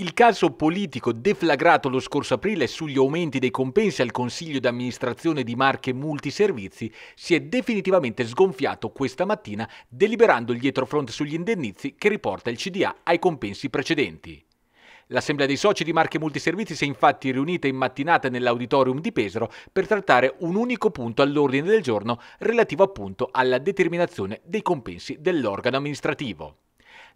Il caso politico deflagrato lo scorso aprile sugli aumenti dei compensi al consiglio d'amministrazione di marche multiservizi si è definitivamente sgonfiato questa mattina deliberando il dietrofront sugli indennizi che riporta il CDA ai compensi precedenti. L'Assemblea dei soci di Marche Multiservizi si è infatti riunita in mattinata nell'auditorium di Pesaro per trattare un unico punto all'ordine del giorno relativo appunto alla determinazione dei compensi dell'organo amministrativo.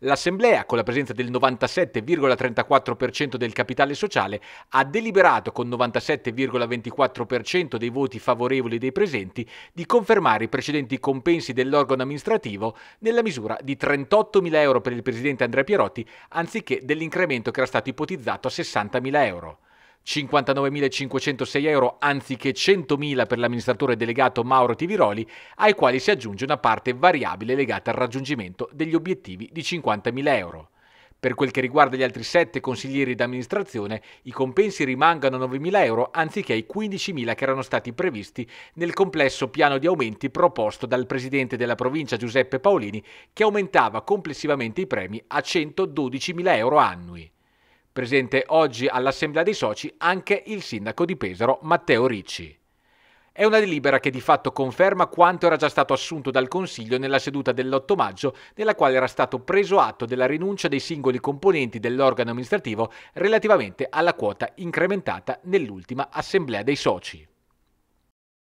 L'Assemblea, con la presenza del 97,34% del capitale sociale, ha deliberato con 97,24% dei voti favorevoli dei presenti di confermare i precedenti compensi dell'organo amministrativo nella misura di 38.000 euro per il presidente Andrea Pierotti anziché dell'incremento che era stato ipotizzato a 60.000 euro. 59.506 euro anziché 100.000 per l'amministratore delegato Mauro Tiviroli, ai quali si aggiunge una parte variabile legata al raggiungimento degli obiettivi di 50.000 euro. Per quel che riguarda gli altri sette consiglieri d'amministrazione, i compensi rimangano 9.000 euro anziché i 15.000 che erano stati previsti nel complesso piano di aumenti proposto dal presidente della provincia Giuseppe Paolini, che aumentava complessivamente i premi a 112.000 euro annui. Presente oggi all'Assemblea dei Soci anche il sindaco di Pesaro Matteo Ricci. È una delibera che di fatto conferma quanto era già stato assunto dal Consiglio nella seduta dell'8 maggio, nella quale era stato preso atto della rinuncia dei singoli componenti dell'organo amministrativo relativamente alla quota incrementata nell'ultima Assemblea dei Soci.